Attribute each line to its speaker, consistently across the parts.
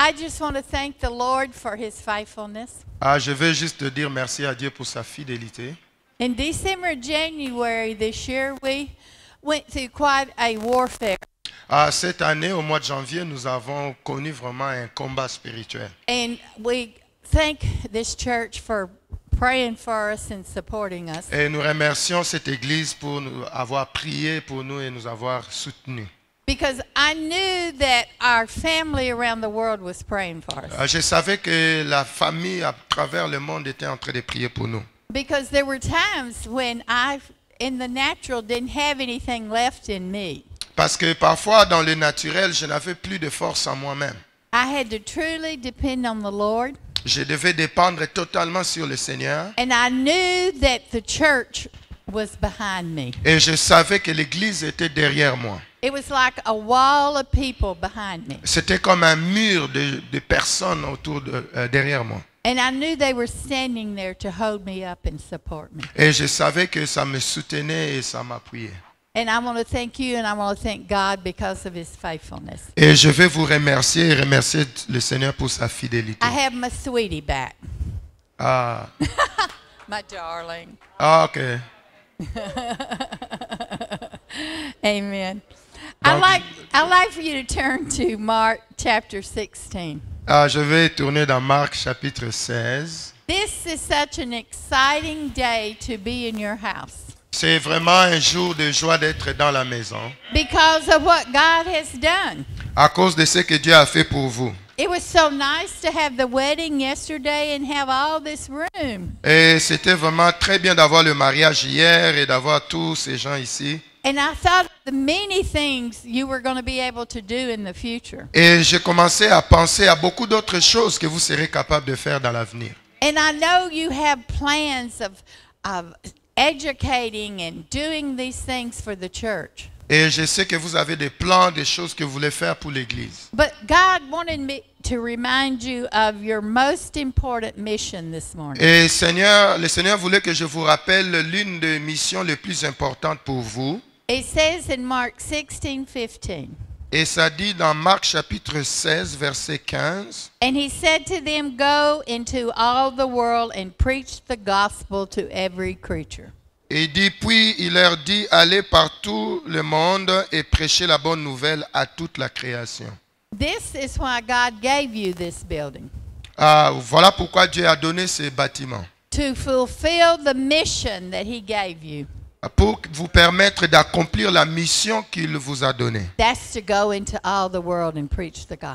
Speaker 1: I just want to thank the Lord for his faithfulness.
Speaker 2: Ah, je veux juste dire merci à Dieu pour sa fidélité.
Speaker 1: In December, January this year, we went through quite a warfare.
Speaker 2: Ah, cette année, au mois de janvier, nous avons connu vraiment un combat spirituel.
Speaker 1: And we thank this church for praying for us and supporting us. Et
Speaker 2: nous remercions cette église pour nous avoir prié pour nous et nous avoir soutenus.
Speaker 1: Because I knew that our family around the world was praying for us.
Speaker 2: Ah, je savais que la famille à travers le monde était en train de prier pour nous.
Speaker 1: Because there were times when I, in the natural, didn't have anything left in me.
Speaker 2: Parce que parfois, dans le naturel, je n'avais plus de force en moi-même.
Speaker 1: I had to truly depend on the Lord.
Speaker 2: Je devais dépendre totalement sur le Seigneur.
Speaker 1: And I knew that the church was behind me.
Speaker 2: Et je savais que l'église était derrière moi.
Speaker 1: It was like a wall of people behind me.
Speaker 2: C'était comme un mur de, de personnes autour de, euh, derrière moi.
Speaker 1: And I knew they were standing there to hold me up and support me.
Speaker 2: Et je savais que ça me soutenait et ça m'appuyait.
Speaker 1: And I want to thank you and I want to thank God because of his faithfulness.
Speaker 2: Et je vais vous remercier et remercier le Seigneur pour sa fidélité.
Speaker 1: I have my sweetie back.
Speaker 2: Ah.
Speaker 1: my darling.
Speaker 2: Ah, okay.
Speaker 1: Amen. I like, I like for you to turn to Mark chapter 16.
Speaker 2: Ah, je vais tourner dans Marc chapitre 16.
Speaker 1: This is such an exciting day to be in your house.
Speaker 2: C'est vraiment un jour de joie d'être dans la maison
Speaker 1: Because of what God has done.
Speaker 2: à cause de ce que Dieu a fait pour vous.
Speaker 1: It was so nice to have the wedding yesterday and have all this room.
Speaker 2: Et c'était vraiment très bien d'avoir le mariage hier et d'avoir tous ces gens ici.
Speaker 1: And I thought the many things you were going to be able to do in the future.
Speaker 2: Et j'ai commencé à penser à beaucoup d'autres choses que vous serez capable de faire dans l'avenir.
Speaker 1: And I know you have plans of of educating and doing these things for the church.
Speaker 2: Et je sais que vous avez des plans, des choses que vous voulez faire pour l'église. Et Seigneur, le Seigneur voulait que je vous rappelle l'une des missions les plus importantes pour vous. Et ça dit dans Marc chapitre 16 verset 15.
Speaker 1: And he said to them, go into all the world and preach the gospel to every creature.
Speaker 2: Et dit, puis il leur dit, allez partout le monde et prêchez la bonne nouvelle à toute la création. Ah, voilà pourquoi Dieu a donné ce bâtiment.
Speaker 1: To fulfill the mission that he gave
Speaker 2: you pour vous permettre d'accomplir la mission qu'il vous a donnée.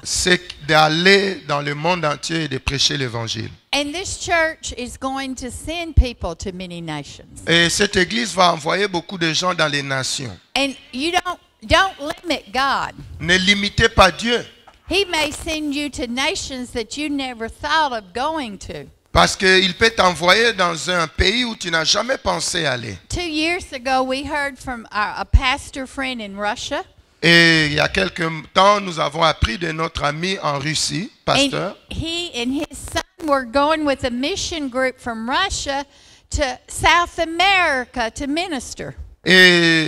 Speaker 2: C'est d'aller dans le monde entier et de prêcher l'évangile. Et cette église va envoyer beaucoup de gens dans les nations. Et Ne limitez pas Dieu. peut
Speaker 1: vous envoyer dans des nations que vous n'avez jamais pensé
Speaker 2: parce qu'il peut t'envoyer dans un pays où tu n'as jamais pensé aller. Et il y a quelques temps, nous avons appris de notre ami en Russie, pasteur. Et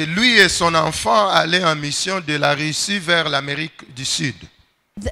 Speaker 2: lui et son enfant allaient en mission de la Russie vers l'Amérique du Sud.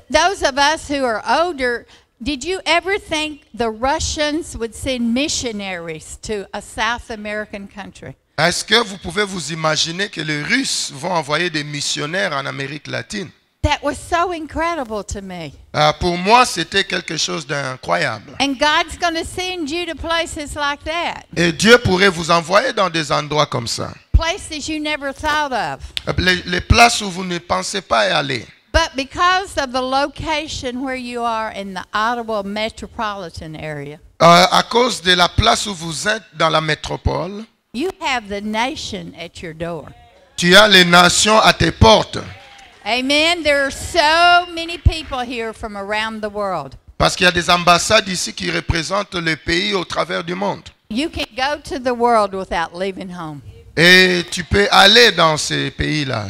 Speaker 1: those of us who are older Did you ever think the Russians would send missionaries to a South American country?
Speaker 2: Est-ce que vous pouvez vous imaginer que les Russes vont envoyer des missionnaires en Amérique latine?
Speaker 1: That was so incredible to me.
Speaker 2: Ah, pour moi, c'était quelque chose d'incroyable.
Speaker 1: And God's going to send you to places like that.
Speaker 2: Et Dieu pourrait vous envoyer dans des endroits comme ça.
Speaker 1: Places you never thought of.
Speaker 2: Les, places où vous ne pensez pas aller.
Speaker 1: But because of the location where you are in the Ottawa metropolitan area,
Speaker 2: euh, à cause de la place où vous êtes dans la métropole,
Speaker 1: you have the nation at your door.
Speaker 2: tu as les nations à tes portes.
Speaker 1: Amen. There are so many people here from around the world.
Speaker 2: Parce qu'il y a des ambassades ici qui représentent les pays au travers du monde.
Speaker 1: You can go to the world without leaving home.
Speaker 2: Et tu peux aller dans ces pays-là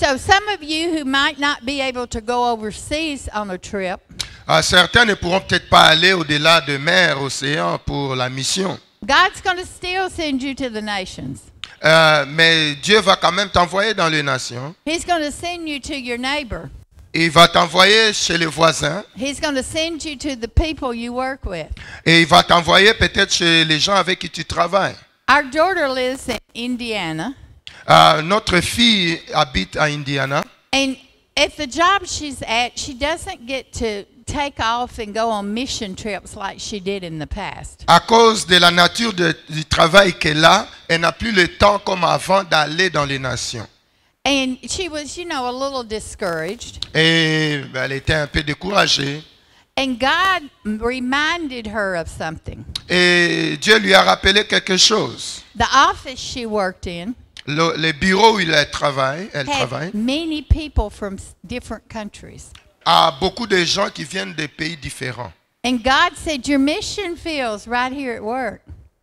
Speaker 1: So some of you who might not be able to go overseas on a trip.
Speaker 2: Uh, certains ne pourront peut-être pas aller au-delà de mer, océan pour la mission.
Speaker 1: God's going to still send you to the nations.
Speaker 2: Euh, mais Dieu va quand même t'envoyer dans les nations.
Speaker 1: He's going to send you to your neighbor.
Speaker 2: Il va t'envoyer chez les voisins.
Speaker 1: He's going to send you to the people you work with.
Speaker 2: Et il va t'envoyer peut-être chez les gens avec qui tu travailles.
Speaker 1: Our daughter lives in Indiana.
Speaker 2: Euh, notre fille habite à Indiana.
Speaker 1: And the mission
Speaker 2: À cause de la nature du travail qu'elle a, elle n'a plus le temps comme avant d'aller dans les nations. Et ben, elle était un peu découragée. Et Dieu lui a rappelé quelque chose.
Speaker 1: The office she worked in
Speaker 2: le, les bureaux où il travaille, elle travaille,
Speaker 1: many people from different countries.
Speaker 2: a beaucoup de gens qui viennent des pays différents.
Speaker 1: And God said, Your mission right here at work.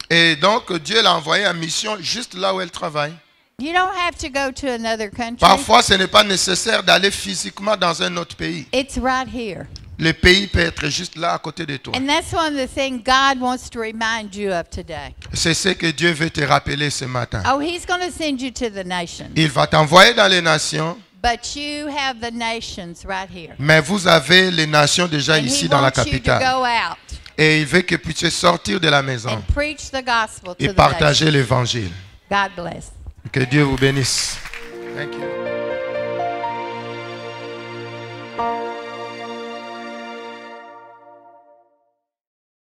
Speaker 2: Et donc Dieu l'a envoyé en mission juste là où elle travaille.
Speaker 1: You don't have to go to another country. Parfois,
Speaker 2: ce n'est pas nécessaire d'aller physiquement dans un autre pays.
Speaker 1: It's right here.
Speaker 2: Le pays peut être juste là à côté de toi. C'est ce que Dieu veut te rappeler ce matin. Oh, Il va t'envoyer dans les nations. Mais vous avez les nations déjà ici dans la capitale. Et il veut que tu puisses sortir de la maison
Speaker 1: et partager
Speaker 2: l'évangile. Que Dieu vous bénisse.